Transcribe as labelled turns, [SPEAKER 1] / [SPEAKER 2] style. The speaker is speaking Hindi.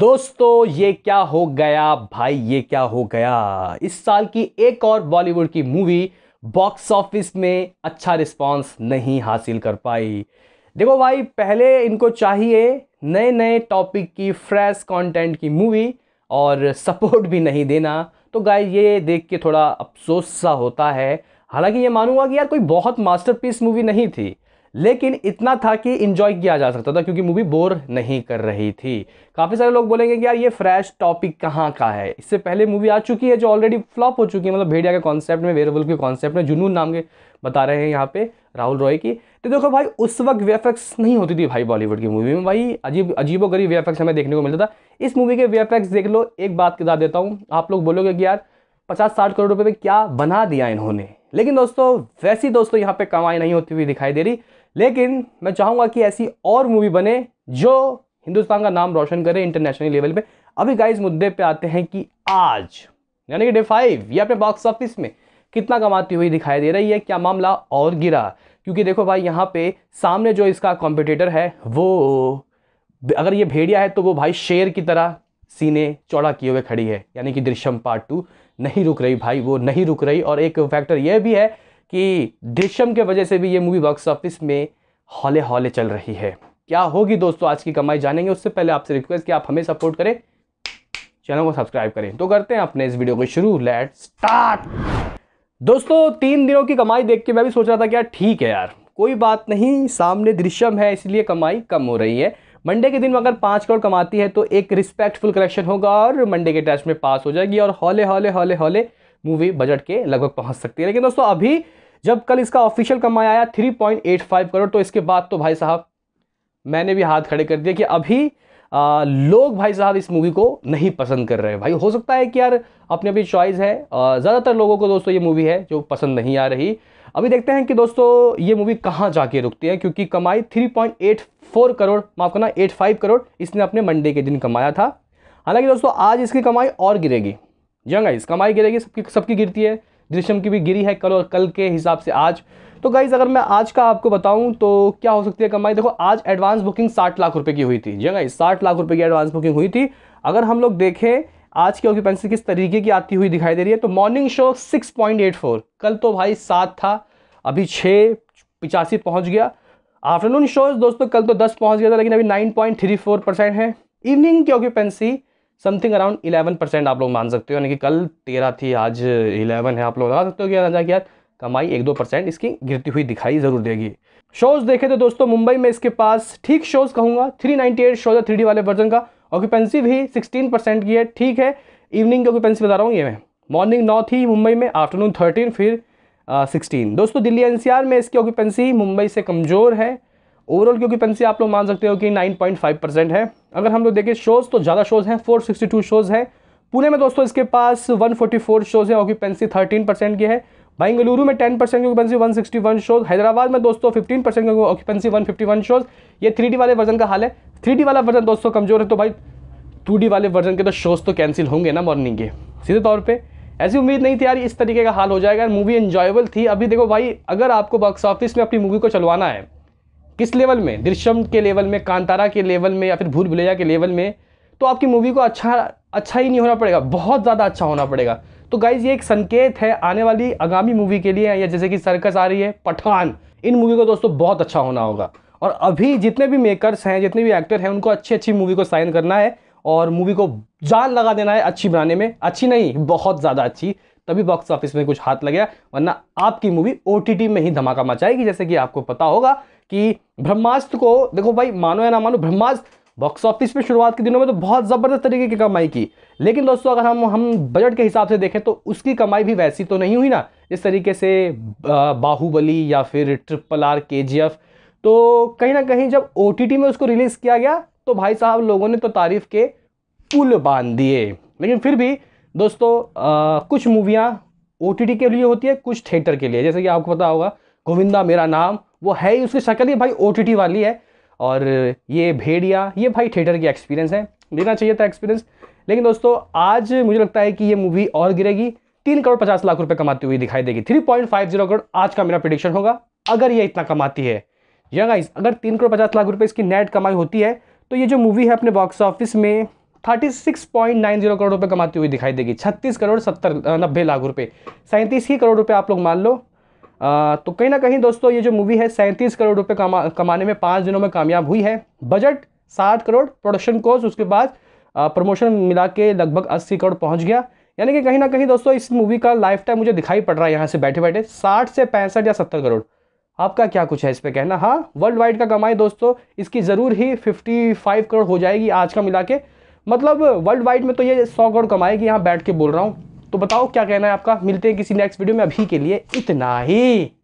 [SPEAKER 1] दोस्तों ये क्या हो गया भाई ये क्या हो गया इस साल की एक और बॉलीवुड की मूवी बॉक्स ऑफिस में अच्छा रिस्पांस नहीं हासिल कर पाई देखो भाई पहले इनको चाहिए नए नए टॉपिक की फ्रेश कंटेंट की मूवी और सपोर्ट भी नहीं देना तो गाय ये देख के थोड़ा अफसोस सा होता है हालांकि ये मानूंगा कि यार कोई बहुत मास्टरपीस मूवी नहीं थी लेकिन इतना था कि इंजॉय किया जा सकता था क्योंकि मूवी बोर नहीं कर रही थी काफ़ी सारे लोग बोलेंगे कि यार ये फ्रेश टॉपिक कहाँ का है इससे पहले मूवी आ चुकी है जो ऑलरेडी फ्लॉप हो चुकी है मतलब भेड़िया के कॉन्सेप्ट में वेरेबल के कॉन्सेप्ट में जुनून नाम के बता रहे हैं यहाँ पे राहुल रॉय की तो देखो भाई उस वक्त वे नहीं होती थी भाई बॉलीवुड की मूवी में भाई अजीब अजीबो गरीब वे हमें देखने को मिलता था इस मूवी के वे देख लो एक बात किता देता हूँ आप लोग बोलोगे कि यार पचास साठ करोड़ रुपये में क्या बना दिया इन्होंने लेकिन दोस्तों वैसी दोस्तों यहाँ पे कमाई नहीं होती हुई दिखाई दे रही लेकिन मैं चाहूँगा कि ऐसी और मूवी बने जो हिंदुस्तान का नाम रोशन करे इंटरनेशनल लेवल पे अभी गाइस मुद्दे पे आते हैं कि आज यानी कि डे फाइव ये अपने बॉक्स ऑफिस में कितना कमाती हुई दिखाई दे रही है क्या मामला और गिरा क्योंकि देखो भाई यहाँ पे सामने जो इसका कॉम्पिटिटर है वो अगर ये भेड़िया है तो वो भाई शेर की तरह सीने चौड़ा किए हुए खड़ी है यानी कि दृश्यम पार्ट टू नहीं रुक रही भाई वो नहीं रुक रही और एक फैक्टर यह भी है कि दृश्यम के वजह से भी ये मूवी बॉक्स ऑफिस में हौले हौले चल रही है क्या होगी दोस्तों आज की कमाई जानेंगे उससे पहले आपसे रिक्वेस्ट कि आप हमें सपोर्ट करें चैनल को सब्सक्राइब करें तो करते हैं अपने इस वीडियो को शुरू लेट स्टार्ट दोस्तों तीन दिनों की कमाई देख के मैं भी सोच रहा था कि यार ठीक है यार कोई बात नहीं सामने दृश्यम है इसलिए कमाई कम हो रही है मंडे के दिन अगर पाँच करोड़ कमाती है तो एक रिस्पेक्टफुल कलेक्शन होगा और मंडे के टेस्ट में पास हो जाएगी और हौले हौले हौले हौले मूवी बजट के लगभग पहुंच सकती है लेकिन दोस्तों अभी जब कल इसका ऑफिशियल कमाई आया 3.85 करोड़ तो इसके बाद तो भाई साहब मैंने भी हाथ खड़े कर दिया कि अभी आ, लोग भाई साहब इस मूवी को नहीं पसंद कर रहे भाई हो सकता है कि यार अपने अपनी चॉइस है ज़्यादातर लोगों को दोस्तों ये मूवी है जो पसंद नहीं आ रही अभी देखते हैं कि दोस्तों ये मूवी कहाँ जाके रुकती है क्योंकि कमाई 3.84 करोड़ माफ़ करना 85 करोड़ इसने अपने मंडे के दिन कमाया था हालांकि दोस्तों आज इसकी कमाई और गिरेगी जी आइज कमाई गिरेगी सबकी सबकी गिरती है दृश्यम की भी गिरी है कल और कल के हिसाब से आज तो गाइज़ अगर मैं आज का आपको बताऊं तो क्या हो सकती है कमाई देखो आज एडवांस बुकिंग साठ लाख रुपए की हुई थी जी गाइज हाँ साठ लाख रुपए की एडवांस बुकिंग हुई थी अगर हम लोग देखें आज की ऑक्यूपेंसी किस तरीके की आती हुई दिखाई दे रही है तो मॉर्निंग शो 6.84 कल तो भाई सात था अभी छः पिचासी पहुँच गया आफ्टरनून शोज दोस्तों कल तो दस पहुँच गया था लेकिन अभी nine point three four percent है इवनिंग की occupancy something around eleven percent आप लोग मान सकते हो यानी कि कल तेरह थी आज इलेवन है आप लोग लगा सकते हो कि अंदाजा की यार कमाई एक दो परसेंट इसकी गिरती हुई दिखाई ज़रूर देगी शोज़ देखे तो दोस्तों मुंबई में इसके पास ठीक शोज़ कहूँगा 398 शोज़ थ्री थ्री वाले वर्जन का ऑक्यूपेंसी भी 16 परसेंट की है ठीक है इवनिंग की ऑक्यूपेंसी बता रहा हूँ ये मैं मॉर्निंग नौ थी मुंबई में आफ्टरनून थर्टीन फिर सिक्सटीन दोस्तों दिल्ली आर में इसकी ऑक्यूपेंसी मुंबई से कमज़ोर है ओवरऑल की ऑक्यूपेंसी आप लोग मान सकते हो कि 9.5 परसेंट है अगर हम लोग देखें शोज़ तो ज़्यादा शोज़ हैं 462 शोज़ हैं पुणे में दोस्तों इसके पास 144 शोज़ हैं ऑक्यूपेंसी 13 परसेंट की है बेंगलुरु में 10 परसेंट की ऑक्यूपेंसी 161 शोज हैदराबाद में दोस्तों 15 परसेंट की ऑक्यूपेंसी 151 शोज ये थ्री वाले वर्जन का हाल है थ्री वाला वर्जन दोस्तों कमज़ोर है तो भाई टू वाले वर्जन के तो शोज़ तो कैंसिल होंगे ना मॉर्निंग के सीधे तौर पर ऐसी उम्मीद नहीं थी यार इस तरीके का हाल हो जाएगा मूवी इन्जॉयबल थी अभी देखो भाई अगर आपको बॉक्स ऑफिस में अपनी मूवी को चलवाना है किस लेवल में दृश्यम के लेवल में कांतारा के लेवल में या फिर भूल भुलैया के लेवल में तो आपकी मूवी को अच्छा अच्छा ही नहीं होना पड़ेगा बहुत ज़्यादा अच्छा होना पड़ेगा तो गाइज ये एक संकेत है आने वाली आगामी मूवी के लिए या जैसे कि सर्कस आ रही है पठान इन मूवी को दोस्तों बहुत अच्छा होना होगा और अभी जितने भी मेकर्स हैं जितने भी एक्टर हैं उनको अच्छी अच्छी मूवी को साइन करना है और मूवी को जान लगा देना है अच्छी बनाने में अच्छी नहीं बहुत ज़्यादा अच्छी तभी बॉक्स ऑफिस में कुछ हाथ लगे वरना आपकी मूवी ओ में ही धमाका मचाएगी जैसे कि आपको पता होगा कि ब्रह्मास्त्र को देखो भाई मानो या ना मानो ब्रह्मास्त्र बॉक्स ऑफिस में शुरुआत के दिनों में तो बहुत ज़बरदस्त तरीके की कमाई की लेकिन दोस्तों अगर हम हम बजट के हिसाब से देखें तो उसकी कमाई भी वैसी तो नहीं हुई ना इस तरीके से बाहुबली या फिर ट्रिपल आर के जी एफ तो कहीं ना कहीं जब ओ टी टी में उसको रिलीज़ किया गया तो भाई साहब लोगों ने तो तारीफ़ के पुल बांध दिए लेकिन फिर भी दोस्तों आ, कुछ मूवियाँ ओ के लिए होती है कुछ थिएटर के लिए जैसे कि आपको पता होगा गोविंदा मेरा नाम वो है ही उसकी शक्ल ही भाई ओ वाली है और ये भेड़िया ये भाई थिएटर की एक्सपीरियंस है लेना चाहिए था एक्सपीरियंस लेकिन दोस्तों आज मुझे लगता है कि ये मूवी और गिरेगी तीन करोड़ पचास लाख रुपए कमाती हुई दिखाई देगी three point five zero crore आज का मेरा प्रिडिक्शन होगा अगर ये इतना कमाती है या गाइस अगर तीन करोड़ पचास लाख रुपए इसकी नेट कमाई होती है तो ये जो मूवी है अपने बॉक्स ऑफिस में thirty six point nine zero crore रुपये कमाती हुई दिखाई देगी छत्तीस करोड़ सत्तर नब्बे लाख रुपये सैंतीस ही करोड़ रुपये आप लोग मान लो तो कहीं ना कहीं दोस्तों ये जो मूवी है सैंतीस करोड़ रुपये कमा कमाने में पाँच दिनों में कामयाब हुई है बजट सात करोड़ प्रोडक्शन कॉस्ट उसके बाद प्रमोशन मिला के लगभग अस्सी करोड़ पहुँच गया यानी कि कहीं ना कहीं दोस्तों इस मूवी का लाइफ टाइम मुझे दिखाई पड़ रहा है यहाँ से बैठे बैठे साठ से पैंसठ या सत्तर करोड़ आपका क्या कुछ है इस पर कहना हाँ वर्ल्ड वाइड का कमाई दोस्तों इसकी ज़रूर ही 55 करोड़ हो जाएगी आज का मिला के मतलब वर्ल्ड वाइड में तो ये 100 करोड़ कमाएगी यहाँ बैठ के बोल रहा हूँ तो बताओ क्या कहना है आपका मिलते हैं किसी नेक्स्ट वीडियो में अभी के लिए इतना ही